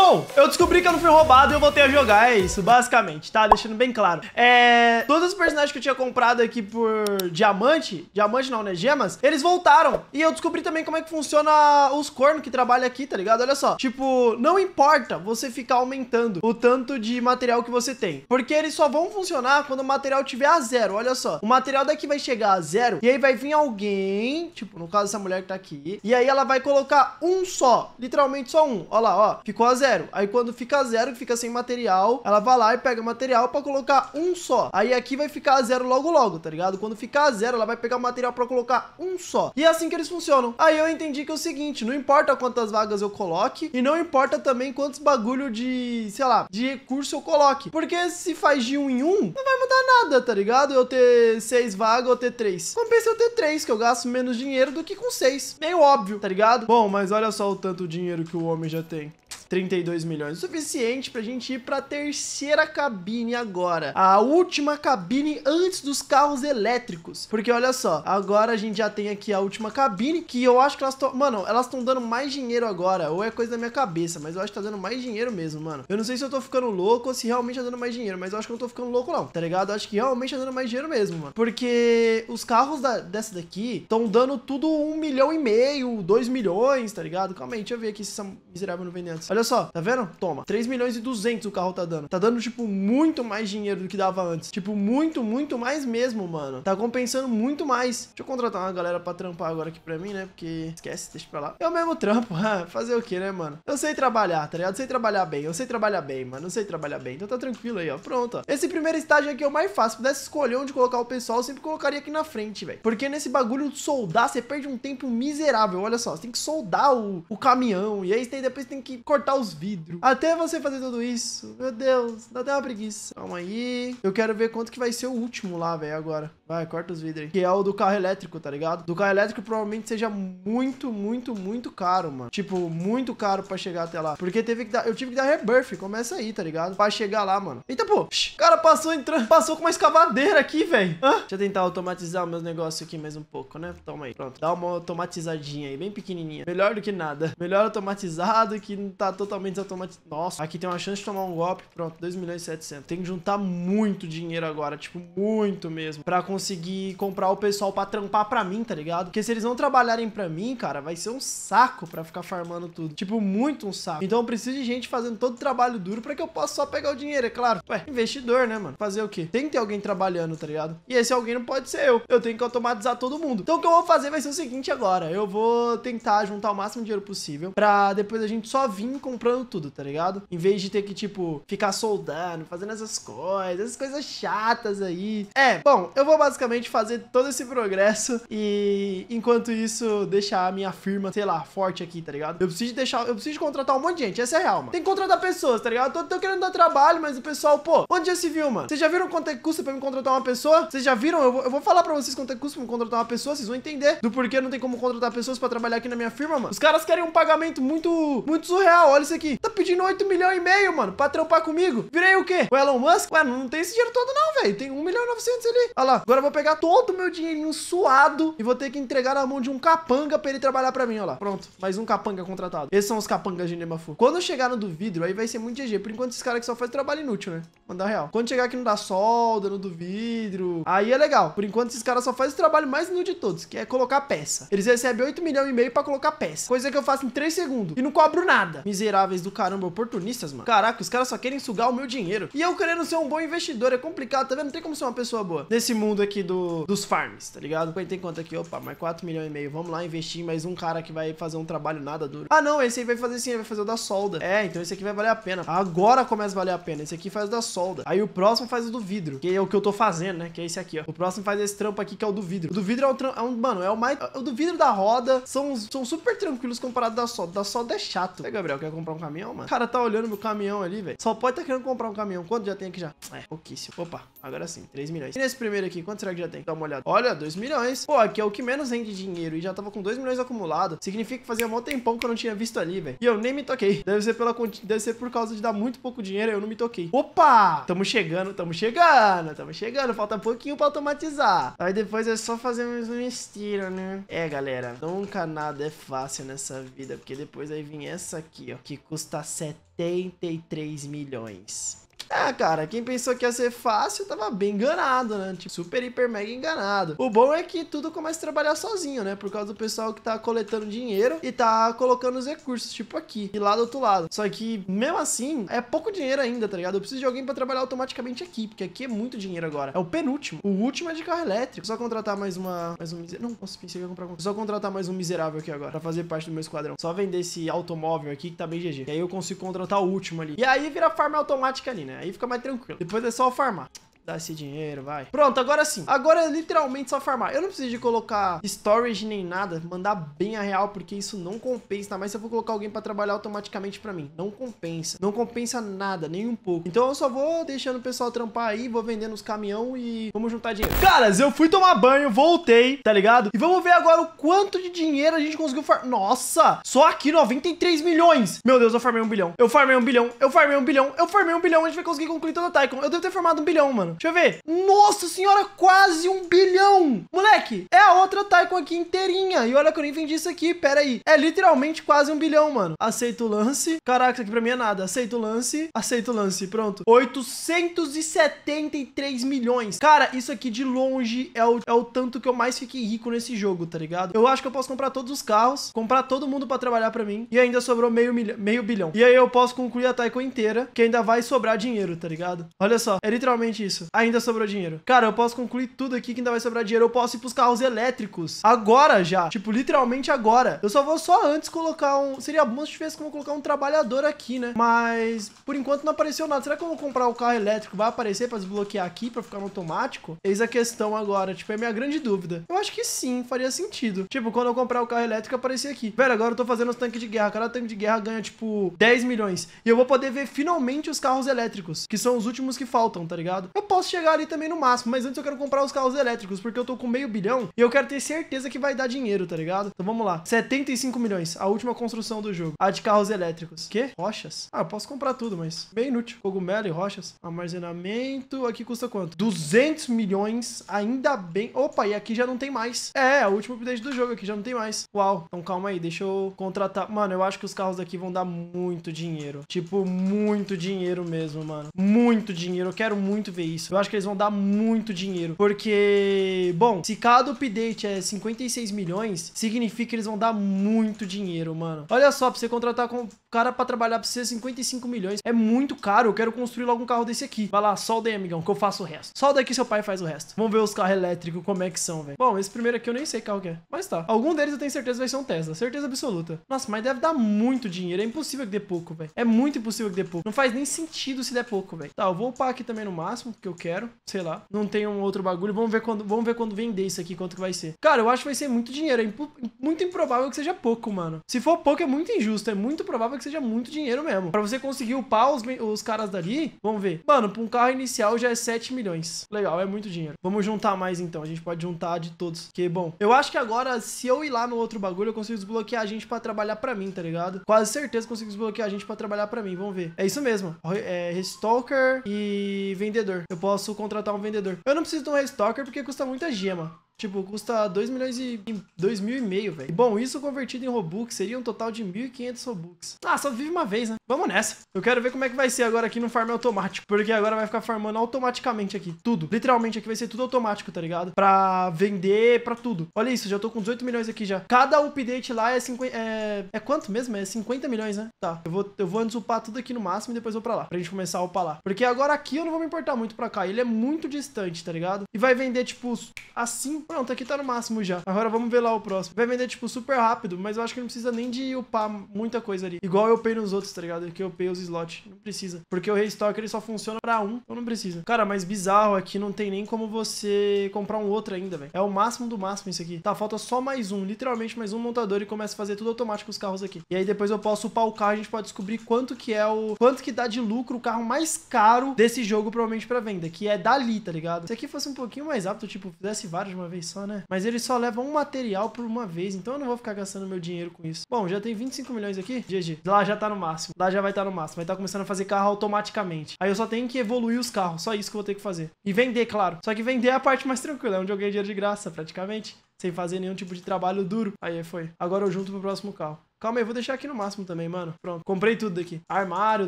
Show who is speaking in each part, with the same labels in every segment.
Speaker 1: Bom, eu descobri que eu não fui roubado e eu voltei a jogar, é isso, basicamente, tá? Deixando bem claro. É... Todos os personagens que eu tinha comprado aqui por diamante, diamante não, né, gemas, eles voltaram. E eu descobri também como é que funciona os cornos que trabalham aqui, tá ligado? Olha só, tipo, não importa você ficar aumentando o tanto de material que você tem. Porque eles só vão funcionar quando o material tiver a zero, olha só. O material daqui vai chegar a zero e aí vai vir alguém, tipo, no caso essa mulher que tá aqui, e aí ela vai colocar um só, literalmente só um. Olha lá, ó, ficou a zero zero. Aí quando fica zero, fica sem material, ela vai lá e pega material pra colocar um só. Aí aqui vai ficar zero logo logo, tá ligado? Quando ficar zero, ela vai pegar material pra colocar um só. E é assim que eles funcionam. Aí eu entendi que é o seguinte, não importa quantas vagas eu coloque e não importa também quantos bagulho de, sei lá, de recurso eu coloque. Porque se faz de um em um, não vai mudar nada, tá ligado? Eu ter seis vagas ou ter três. Compensa eu ter três, que eu gasto menos dinheiro do que com seis. Meio óbvio, tá ligado? Bom, mas olha só o tanto dinheiro que o homem já tem. 32 milhões, suficiente pra gente ir pra terceira cabine agora, a última cabine antes dos carros elétricos, porque olha só, agora a gente já tem aqui a última cabine, que eu acho que elas estão, mano, elas estão dando mais dinheiro agora, ou é coisa da minha cabeça, mas eu acho que tá dando mais dinheiro mesmo, mano, eu não sei se eu tô ficando louco ou se realmente tá dando mais dinheiro, mas eu acho que eu não tô ficando louco não, tá ligado? Eu acho que realmente tá dando mais dinheiro mesmo, mano, porque os carros da, dessa daqui estão dando tudo um milhão e meio, dois milhões, tá ligado? Calma aí, deixa eu ver aqui se essa miserável não vende antes. Olha Olha só, tá vendo? Toma. 3 milhões e 200 o carro tá dando. Tá dando, tipo, muito mais dinheiro do que dava antes. Tipo, muito, muito mais mesmo, mano. Tá compensando muito mais. Deixa eu contratar uma galera pra trampar agora aqui pra mim, né? Porque esquece, deixa pra lá. Eu é mesmo trampo. Ah, fazer o que, né, mano? Eu sei trabalhar, tá ligado? Eu sei trabalhar bem. Eu sei trabalhar bem, mano. Eu sei trabalhar bem. Então tá tranquilo aí, ó. Pronto. Ó. Esse primeiro estágio aqui é o mais fácil. Se pudesse escolher onde colocar o pessoal, eu sempre colocaria aqui na frente, velho. Porque nesse bagulho de soldar, você perde um tempo miserável. Olha só, você tem que soldar o, o caminhão. E aí depois tem que cortar cortar os vidros. Até você fazer tudo isso. Meu Deus, dá até uma preguiça. Calma aí. Eu quero ver quanto que vai ser o último lá, velho, agora. Vai, corta os vidros aí. Que é o do carro elétrico, tá ligado? Do carro elétrico provavelmente seja muito, muito, muito caro, mano. Tipo, muito caro pra chegar até lá. Porque teve que dar... Eu tive que dar rebirth. Começa aí, tá ligado? Pra chegar lá, mano. Eita, pô. O cara passou entrando... Passou com uma escavadeira aqui, velho. Deixa eu tentar automatizar o meu negócio aqui mais um pouco, né? Toma aí. Pronto. Dá uma automatizadinha aí, bem pequenininha. Melhor do que nada. Melhor automatizado que não tá totalmente desautomatizado. Nossa, aqui tem uma chance de tomar um golpe. Pronto, 2 milhões e 700. Tem que juntar muito dinheiro agora, tipo, muito mesmo, pra conseguir comprar o pessoal pra trampar pra mim, tá ligado? Porque se eles não trabalharem pra mim, cara, vai ser um saco pra ficar farmando tudo. Tipo, muito um saco. Então eu preciso de gente fazendo todo o trabalho duro pra que eu possa só pegar o dinheiro, é claro. Ué, investidor, né, mano? Fazer o quê? Tem que ter alguém trabalhando, tá ligado? E esse alguém não pode ser eu. Eu tenho que automatizar todo mundo. Então o que eu vou fazer vai ser o seguinte agora. Eu vou tentar juntar o máximo de dinheiro possível pra depois a gente só vir comprando tudo, tá ligado? Em vez de ter que, tipo, ficar soldando, fazendo essas coisas, essas coisas chatas aí. É, bom, eu vou basicamente fazer todo esse progresso e enquanto isso, deixar a minha firma, sei lá, forte aqui, tá ligado? Eu preciso deixar, eu preciso contratar um monte de gente, essa é a real, mano. Tem que contratar pessoas, tá ligado? Tô, tô querendo dar trabalho, mas o pessoal, pô, onde já se viu, mano? Vocês já viram quanto é que custa pra me contratar uma pessoa? Vocês já viram? Eu vou, eu vou falar pra vocês quanto é que custa pra me contratar uma pessoa, vocês vão entender do porquê não tem como contratar pessoas pra trabalhar aqui na minha firma, mano. Os caras querem um pagamento muito, muito surreal, olha olha isso aqui. Tá pedindo 8 milhões e meio, mano, pra trampar comigo. Virei o quê? O Elon Musk? Ué, não tem esse dinheiro todo não, velho. Tem 1 milhão e 900 ali. Olha lá. Agora eu vou pegar todo o meu dinheirinho suado e vou ter que entregar na mão de um capanga pra ele trabalhar pra mim, olha lá. Pronto. Mais um capanga contratado. Esses são os capangas de Nemafu. Quando chegar no do vidro, aí vai ser muito GG. Por enquanto, esses caras aqui só fazem trabalho inútil, né? Mandar real. Quando chegar aqui no da solda, no do vidro, aí é legal. Por enquanto, esses caras só fazem o trabalho mais inútil de todos, que é colocar peça. Eles recebem 8 milhões e meio pra colocar peça. Coisa que eu faço em 3 segundos. E não cobro nada. Miserável miseráveis do caramba, oportunistas, mano. Caraca, os caras só querem sugar o meu dinheiro. E eu querendo ser um bom investidor, é complicado, tá vendo? Não tem como ser uma pessoa boa nesse mundo aqui do, dos farms, tá ligado? Quanto tem quanto aqui? Opa, mais 4 milhões e meio. Vamos lá investir em mais um cara que vai fazer um trabalho nada duro. Ah, não, esse aí vai fazer sim, vai fazer o da solda. É, então esse aqui vai valer a pena. Agora começa a valer a pena. Esse aqui faz o da solda. Aí o próximo faz o do vidro, que é o que eu tô fazendo, né? Que é esse aqui, ó. O próximo faz esse trampo aqui, que é o do vidro. O do vidro é, o trampo. é um, mano, é o mais... O do vidro da roda são, são super tranquilos comparado da solda. Da solda é chato. É, Gabriel, quer comprar um caminhão, mano? O cara tá olhando meu caminhão ali, velho. Só pode tá querendo comprar um caminhão. Quanto já tem aqui já? É, pouquíssimo. Opa, agora sim. 3 milhões. E nesse primeiro aqui, quanto será que já tem? Dá uma olhada. Olha, 2 milhões. Pô, aqui é o que menos rende dinheiro. E já tava com 2 milhões acumulado. Significa que fazia mó tempão que eu não tinha visto ali, velho. E eu nem me toquei. Deve ser, pela, deve ser por causa de dar muito pouco dinheiro, eu não me toquei. Opa! Tamo chegando, tamo chegando, tamo chegando. Falta pouquinho pra automatizar. Aí depois é só fazer mais um estilo, né? É, galera. Nunca nada é fácil nessa vida. Porque depois aí vem essa aqui, ó que custa 73 milhões. É, cara, quem pensou que ia ser fácil tava bem enganado, né? Tipo, super, hiper, mega enganado. O bom é que tudo começa a trabalhar sozinho, né? Por causa do pessoal que tá coletando dinheiro e tá colocando os recursos, tipo aqui, e lá do outro lado. Só que, mesmo assim, é pouco dinheiro ainda, tá ligado? Eu preciso de alguém pra trabalhar automaticamente aqui, porque aqui é muito dinheiro agora. É o penúltimo. O último é de carro elétrico. Só contratar mais uma... Mais um miserável. Não, nossa, pensei que ia comprar... Só contratar mais um miserável aqui agora, pra fazer parte do meu esquadrão. Só vender esse automóvel aqui, que tá bem GG. E aí eu consigo contratar o último ali. E aí vira farm automática ali, né? Aí fica mais tranquilo. Depois é só farmar. Dá esse dinheiro, vai. Pronto, agora sim. Agora é literalmente só farmar. Eu não preciso de colocar storage nem nada, mandar bem a real, porque isso não compensa. Mas se eu vou colocar alguém pra trabalhar automaticamente pra mim, não compensa. Não compensa nada, nem um pouco. Então eu só vou deixando o pessoal trampar aí, vou vendendo os caminhão e vamos juntar dinheiro. Caras, eu fui tomar banho, voltei, tá ligado? E vamos ver agora o quanto de dinheiro a gente conseguiu farmar. Nossa, só aqui 93 milhões. Meu Deus, eu farmei um bilhão. Eu farmei um bilhão, eu farmei um bilhão, eu farmei um bilhão. A gente vai conseguir concluir toda a Tycoon. Eu devo ter formado um bilhão, mano. Deixa eu ver. Nossa senhora, quase um bilhão. Moleque, é a outra taiko aqui inteirinha. E olha que eu nem vendi isso aqui, pera aí. É literalmente quase um bilhão, mano. Aceito o lance. Caraca, isso aqui pra mim é nada. Aceito o lance. Aceito o lance, pronto. 873 milhões. Cara, isso aqui de longe é o, é o tanto que eu mais fiquei rico nesse jogo, tá ligado? Eu acho que eu posso comprar todos os carros, comprar todo mundo pra trabalhar pra mim. E ainda sobrou meio, milho, meio bilhão. E aí eu posso concluir a taiko inteira, que ainda vai sobrar dinheiro, tá ligado? Olha só, é literalmente isso ainda sobrou dinheiro. Cara, eu posso concluir tudo aqui que ainda vai sobrar dinheiro. Eu posso ir pros carros elétricos. Agora já. Tipo, literalmente agora. Eu só vou só antes colocar um... Seria bom se tivesse como colocar um trabalhador aqui, né? Mas, por enquanto, não apareceu nada. Será que eu vou comprar o um carro elétrico? Vai aparecer pra desbloquear aqui, pra ficar no automático? Eis a questão agora. Tipo, é minha grande dúvida. Eu acho que sim, faria sentido. Tipo, quando eu comprar o carro elétrico, aparecer aqui. Velho, agora eu tô fazendo os tanques de guerra. Cada tanque de guerra ganha, tipo, 10 milhões. E eu vou poder ver finalmente os carros elétricos, que são os últimos que faltam, tá ligado? Eu posso posso chegar ali também no máximo, mas antes eu quero comprar os carros elétricos, porque eu tô com meio bilhão e eu quero ter certeza que vai dar dinheiro, tá ligado? Então vamos lá. 75 milhões, a última construção do jogo. A de carros elétricos. Que? Rochas? Ah, eu posso comprar tudo, mas bem inútil. Cogumelo e rochas. Armazenamento, aqui custa quanto? 200 milhões, ainda bem. Opa, e aqui já não tem mais. É, a é, última update do jogo aqui já não tem mais. Uau. Então calma aí, deixa eu contratar. Mano, eu acho que os carros daqui vão dar muito dinheiro. Tipo, muito dinheiro mesmo, mano. Muito dinheiro. Eu quero muito ver isso isso. Eu acho que eles vão dar muito dinheiro. Porque, bom, se cada update é 56 milhões, significa que eles vão dar muito dinheiro, mano. Olha só, pra você contratar com cara pra trabalhar pra você, 55 milhões. É muito caro. Eu quero construir logo um carro desse aqui. Vai lá, solda aí, amigão, que eu faço o resto. Solda aqui, seu pai faz o resto. Vamos ver os carros elétricos, como é que são, velho. Bom, esse primeiro aqui eu nem sei qual que é. Mas tá. Algum deles eu tenho certeza vai ser um Tesla. Certeza absoluta. Nossa, mas deve dar muito dinheiro. É impossível que dê pouco, velho. É muito impossível que dê pouco. Não faz nem sentido se der pouco, velho. Tá, eu vou upar aqui também no máximo, porque que eu quero, sei lá. Não tem um outro bagulho. Vamos ver quando, vamos ver quando vender isso aqui, quanto que vai ser. Cara, eu acho que vai ser muito dinheiro. É muito improvável que seja pouco, mano. Se for pouco, é muito injusto. É muito provável que seja muito dinheiro mesmo. Pra você conseguir upar os, os caras dali, vamos ver. Mano, pra um carro inicial já é 7 milhões. Legal, é muito dinheiro. Vamos juntar mais então. A gente pode juntar de todos. Porque, bom, eu acho que agora, se eu ir lá no outro bagulho, eu consigo desbloquear a gente pra trabalhar pra mim, tá ligado? Quase certeza que consigo desbloquear a gente pra trabalhar pra mim. Vamos ver. É isso mesmo. É, Stalker e vendedor. Eu posso contratar um vendedor. Eu não preciso de um Restocker porque custa muita gema. Tipo, custa 2 milhões e... 2 mil e meio, velho. Bom, isso convertido em Robux seria um total de 1.500 Robux. Ah, só vive uma vez, né? Vamos nessa. Eu quero ver como é que vai ser agora aqui no farm automático. Porque agora vai ficar farmando automaticamente aqui. Tudo. Literalmente aqui vai ser tudo automático, tá ligado? Pra vender pra tudo. Olha isso, já tô com 18 milhões aqui já. Cada update lá é 50... É, é quanto mesmo? É 50 milhões, né? Tá. Eu vou, eu vou upar tudo aqui no máximo e depois vou pra lá. Pra gente começar a upar lá. Porque agora aqui eu não vou me importar muito pra cá. Ele é muito distante, tá ligado? E vai vender, tipo, assim Pronto, aqui tá no máximo já. Agora vamos ver lá o próximo. Vai vender, tipo, super rápido, mas eu acho que não precisa nem de upar muita coisa ali. Igual eu upei nos outros, tá ligado? Que eu upei os slots. Não precisa. Porque o restock, ele só funciona pra um, então não precisa. Cara, mas bizarro aqui, não tem nem como você comprar um outro ainda, velho. É o máximo do máximo isso aqui. Tá, falta só mais um, literalmente mais um montador e começa a fazer tudo automático os carros aqui. E aí depois eu posso upar o carro, a gente pode descobrir quanto que é o... Quanto que dá de lucro o carro mais caro desse jogo, provavelmente, pra venda. Que é dali, tá ligado? Se aqui fosse um pouquinho mais rápido, tipo, fizesse vários de uma vez, vez só, né? Mas eles só levam um material por uma vez, então eu não vou ficar gastando meu dinheiro com isso. Bom, já tem 25 milhões aqui? GG. Lá já tá no máximo. Lá já vai estar tá no máximo. Vai estar tá começando a fazer carro automaticamente. Aí eu só tenho que evoluir os carros. Só isso que eu vou ter que fazer. E vender, claro. Só que vender é a parte mais tranquila. É onde eu ganho dinheiro de graça, praticamente. Sem fazer nenhum tipo de trabalho duro. Aí foi. Agora eu junto pro próximo carro. Calma aí, vou deixar aqui no máximo também, mano. Pronto, comprei tudo aqui. Armário,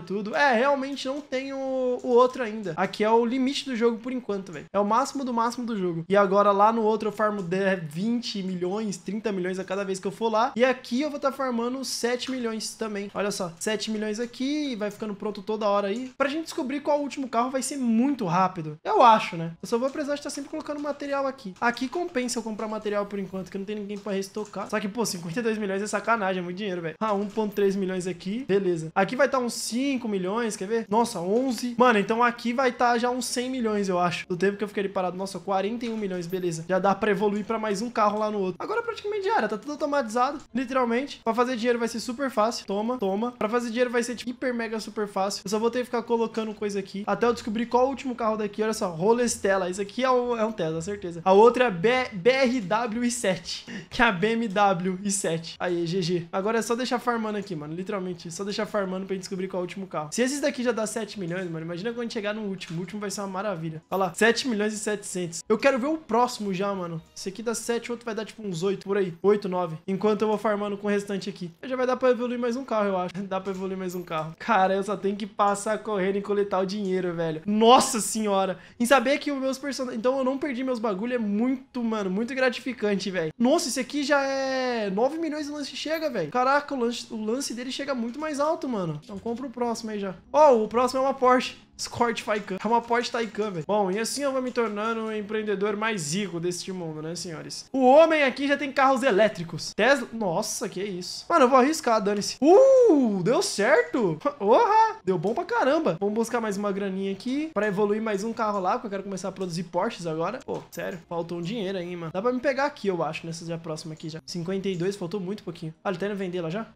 Speaker 1: tudo. É, realmente não tenho o outro ainda. Aqui é o limite do jogo por enquanto, velho. É o máximo do máximo do jogo. E agora lá no outro eu farmo 20 milhões, 30 milhões a cada vez que eu for lá. E aqui eu vou estar tá farmando 7 milhões também. Olha só, 7 milhões aqui e vai ficando pronto toda hora aí. Pra gente descobrir qual o último carro vai ser muito rápido. Eu acho, né? Eu só vou precisar de estar tá sempre colocando material aqui. Aqui compensa eu comprar material por enquanto, que não tem ninguém pra restocar. Só que, pô, 52 milhões é sacanagem, é muito dinheiro, velho. Ah, 1.3 milhões aqui, beleza. Aqui vai estar tá uns 5 milhões, quer ver? Nossa, 11. Mano, então aqui vai estar tá já uns 100 milhões, eu acho. Do tempo que eu fiquei ali parado. Nossa, 41 milhões, beleza. Já dá pra evoluir pra mais um carro lá no outro. Agora praticamente já era, tá tudo automatizado, literalmente. Pra fazer dinheiro vai ser super fácil. Toma, toma. Pra fazer dinheiro vai ser tipo, hiper mega super fácil. Eu só vou ter que ficar colocando coisa aqui até eu descobrir qual o último carro daqui. Olha só, Rolestela. Isso aqui é um, é um Tesla, certeza. A outra é B, BRW i7, que é a BMW i7. Aí, GG. Agora Agora é só deixar farmando aqui, mano. Literalmente, só deixar farmando pra gente descobrir qual é o último carro. Se esses daqui já dá 7 milhões, mano, imagina quando chegar no último. O último vai ser uma maravilha. Olha lá, 7 milhões e 700. Eu quero ver o próximo já, mano. Esse aqui dá 7, o outro vai dar tipo uns 8 por aí. 8, 9. Enquanto eu vou farmando com o restante aqui. Já vai dar pra evoluir mais um carro, eu acho. Dá pra evoluir mais um carro. Cara, eu só tenho que passar correndo e coletar o dinheiro, velho. Nossa senhora. Em saber que os meus personagens... Então eu não perdi meus bagulho é muito, mano, muito gratificante, velho. Nossa, esse aqui já é 9 milhões e lance chega, velho. Caraca, o lance, o lance dele chega muito mais alto, mano. Então compra o próximo aí já. Ó, oh, o próximo é uma Porsche. Escort Taikan. É uma Porsche Taikan, velho. Bom, e assim eu vou me tornando o um empreendedor mais rico deste mundo, né, senhores? O homem aqui já tem carros elétricos. Tesla... Nossa, que isso. Mano, eu vou arriscar, dane-se. Uh, deu certo. Porra, deu bom pra caramba. Vamos buscar mais uma graninha aqui pra evoluir mais um carro lá, porque eu quero começar a produzir Porsches agora. Pô, sério, faltou um dinheiro aí, mano. Dá pra me pegar aqui, eu acho, nessa já próxima aqui já. 52, faltou muito pouquinho. Ah, ele tá indo vender lá já?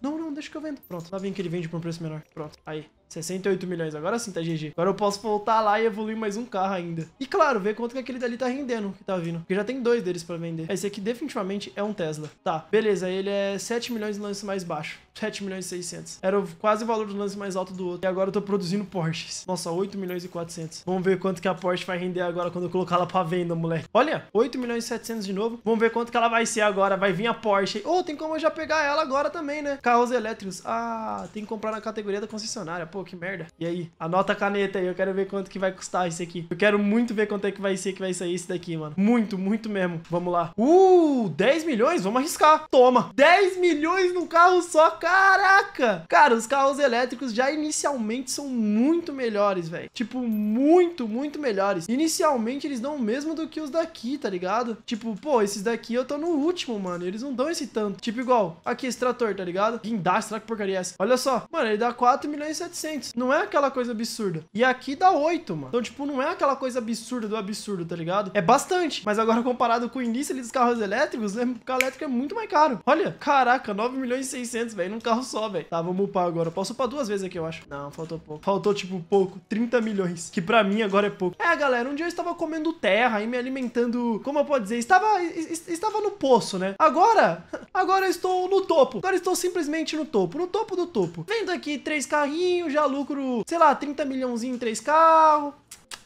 Speaker 1: Não, não, deixa que eu vendo. Pronto, lá vem que ele vende por um preço menor. Pronto, aí. 68 milhões, agora sim tá GG. Agora eu posso voltar lá e evoluir mais um carro ainda. E claro, ver quanto que aquele dali tá rendendo, que tá vindo. Porque já tem dois deles pra vender. Esse aqui definitivamente é um Tesla. Tá, beleza, ele é 7 milhões de lance mais baixo. 7 milhões e 600. Era quase o valor do lance mais alto do outro. E agora eu tô produzindo Porsches. Nossa, 8 milhões e 400. Vamos ver quanto que a Porsche vai render agora quando eu colocar ela pra venda, moleque. Olha, 8 milhões e 700 de novo. Vamos ver quanto que ela vai ser agora. Vai vir a Porsche. Ou oh, tem como eu já pegar ela agora também, né? Carros elétricos. Ah, tem que comprar na categoria da concessionária, pô pô, que merda. E aí? Anota a caneta aí, eu quero ver quanto que vai custar isso aqui. Eu quero muito ver quanto é que vai ser que vai sair esse daqui, mano. Muito, muito mesmo. Vamos lá. Uh, 10 milhões? Vamos arriscar. Toma. 10 milhões num carro só, caraca! Cara, os carros elétricos já inicialmente são muito melhores, velho. Tipo, muito, muito melhores. Inicialmente eles dão o mesmo do que os daqui, tá ligado? Tipo, pô, esses daqui eu tô no último, mano. Eles não dão esse tanto. Tipo igual, aqui esse trator, tá ligado? Guindaste, será que porcaria é essa? Olha só. Mano, ele dá 4 milhões e 700. 600. Não é aquela coisa absurda. E aqui dá 8, mano. Então, tipo, não é aquela coisa absurda do absurdo, tá ligado? É bastante. Mas agora, comparado com o início ali dos carros elétricos, né? O carro elétrico é muito mais caro. Olha, caraca, 9 milhões e 600, velho, num carro só, velho. Tá, vamos upar agora. Eu posso upar duas vezes aqui, eu acho. Não, faltou pouco. Faltou, tipo, pouco. 30 milhões, que pra mim agora é pouco. É, galera, um dia eu estava comendo terra e me alimentando, como eu posso dizer, estava, estava no poço, né? Agora, agora eu estou no topo. Agora estou simplesmente no topo, no topo do topo. Vendo aqui três carrinhos, já lucro, sei lá, 30 milhãozinho em três carros.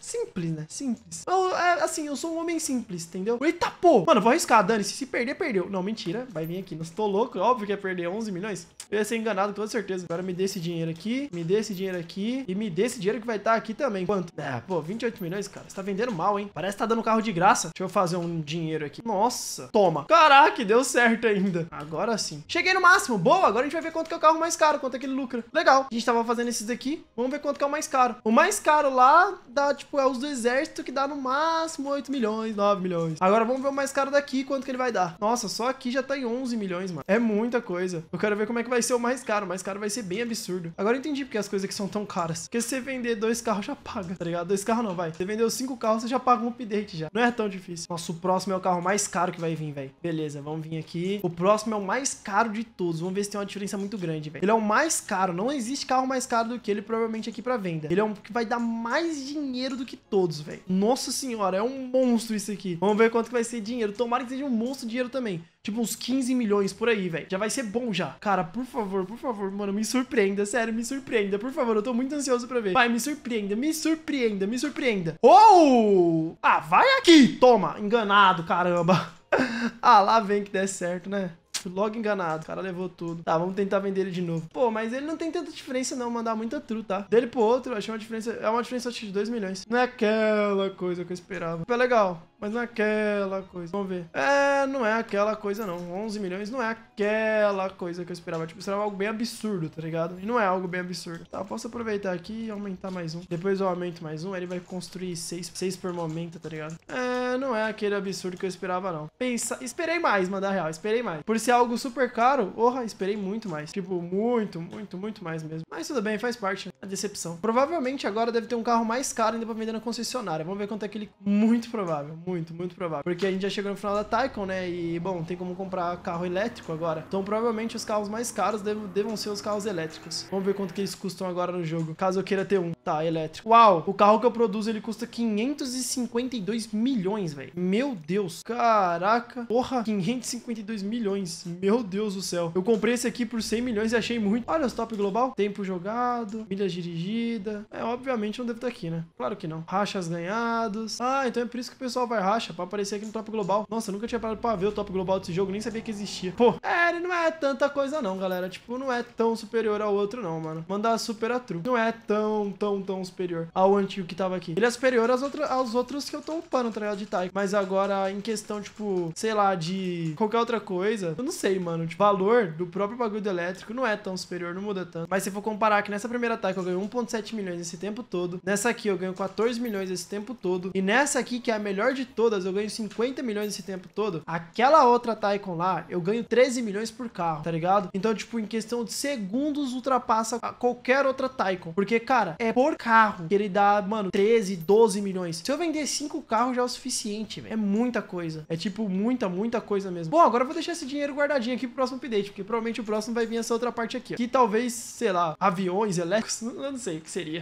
Speaker 1: Simples, né? Simples. Eu, é, assim, eu sou um homem simples, entendeu? Eita, pô! Mano, vou arriscar, dane-se. Se perder, perdeu. Não, mentira. Vai vir aqui. Não estou louco. Óbvio que ia perder 11 milhões. Eu ia ser enganado, com toda certeza. Agora me dê esse dinheiro aqui, me dê esse dinheiro aqui e me dê esse dinheiro que vai estar tá aqui também. Quanto? É, pô, 28 milhões, cara. Você tá vendendo mal, hein? Parece que tá dando carro de graça. Deixa eu fazer um dinheiro aqui. Nossa. Toma. Caraca, deu certo ainda. Agora sim. Cheguei no máximo. Boa, agora a gente vai ver quanto que é o carro mais caro, quanto é que ele lucra. Legal. A gente tava fazendo esses aqui Vamos ver quanto que é o mais caro. O mais caro lá dá, tipo, é os do exército, que dá no máximo 8 milhões, 9 milhões. Agora vamos ver o mais caro daqui, quanto que ele vai dar. Nossa, só aqui já tá em 11 milhões, mano. É muita coisa. Eu quero ver como é que vai ser o mais caro. O mais caro vai ser bem absurdo. Agora eu entendi porque as coisas aqui são tão caras. Porque se você vender dois carros, já paga, tá ligado? Dois carros não, vai. Se você vendeu cinco carros, você já paga um update já. Não é tão difícil. Nossa, o próximo é o carro mais caro que vai vir, velho. Beleza, vamos vir aqui. O próximo é o mais caro de todos. Vamos ver se tem uma diferença muito grande, velho. Ele é o mais caro. Não existe carro mais caro do que ele, provavelmente, aqui pra venda. Ele é um que vai dar mais dinheiro do que todos, velho. Nossa senhora, é um monstro isso aqui. Vamos ver quanto que vai ser dinheiro. Tomara que seja um monstro de dinheiro também. Tipo, uns 15 milhões por aí, velho. Já vai ser bom já. Cara, por favor, por favor, mano, me surpreenda. Sério, me surpreenda. Por favor, eu tô muito ansioso pra ver. Vai, me surpreenda, me surpreenda, me surpreenda. Oh! Ah, vai aqui! Toma! Enganado, caramba. ah, lá vem que der certo, né? fui logo enganado. O cara levou tudo. Tá, vamos tentar vender ele de novo. Pô, mas ele não tem tanta diferença não, mandar muita tru, tá? Dele pro outro, achei uma diferença, é uma diferença acho de 2 milhões. Não é aquela coisa que eu esperava. Foi legal. Mas não é aquela coisa. Vamos ver. É, não é aquela coisa, não. 11 milhões não é aquela coisa que eu esperava. Tipo, será esperava algo bem absurdo, tá ligado? E não é algo bem absurdo. Tá, posso aproveitar aqui e aumentar mais um. Depois eu aumento mais um. Aí ele vai construir 6 seis, por momento, tá ligado? É, não é aquele absurdo que eu esperava, não. Pensa... Esperei mais, mandar real. Esperei mais. Por ser algo super caro, porra, esperei muito mais. Tipo, muito, muito, muito mais mesmo. Mas tudo bem, faz parte. Né? A decepção. Provavelmente agora deve ter um carro mais caro ainda pra vender na concessionária. Vamos ver quanto é aquele. Muito provável muito, muito provável. Porque a gente já chegou no final da Taycan, né? E, bom, tem como comprar carro elétrico agora. Então, provavelmente, os carros mais caros devam, devam ser os carros elétricos. Vamos ver quanto que eles custam agora no jogo, caso eu queira ter um. Tá, elétrico. Uau, o carro que eu produzo, ele custa 552 milhões, velho. Meu Deus, caraca. Porra, 552 milhões. Meu Deus do céu. Eu comprei esse aqui por 100 milhões e achei muito. Olha o top global. Tempo jogado, milhas dirigida. É, obviamente não deve estar aqui, né? Claro que não. Rachas ganhados. Ah, então é por isso que o pessoal vai vai racha pra aparecer aqui no top global. Nossa, nunca tinha parado pra ver o top global desse jogo, nem sabia que existia. Pô, é, ele não é tanta coisa não, galera. Tipo, não é tão superior ao outro não, mano. Mandar super a true. Não é tão, tão, tão superior ao antigo que tava aqui. Ele é superior aos, aos outros que eu tô upando, tá ligado? De Taiko. Mas agora, em questão, tipo, sei lá, de qualquer outra coisa, eu não sei, mano. Tipo, valor do próprio bagulho do elétrico não é tão superior, não muda tanto. Mas se for comparar que nessa primeira Taiko eu ganho 1.7 milhões esse tempo todo, nessa aqui eu ganho 14 milhões esse tempo todo, e nessa aqui, que é a melhor de todas eu ganho 50 milhões esse tempo todo, aquela outra Taikon lá, eu ganho 13 milhões por carro, tá ligado? Então, tipo, em questão de segundos, ultrapassa qualquer outra Taikon. Porque, cara, é por carro que ele dá, mano, 13, 12 milhões. Se eu vender 5 carros já é o suficiente, velho. É muita coisa. É, tipo, muita, muita coisa mesmo. Bom, agora eu vou deixar esse dinheiro guardadinho aqui pro próximo update, porque provavelmente o próximo vai vir essa outra parte aqui, ó. Que talvez, sei lá, aviões elétricos, eu não sei o que seria.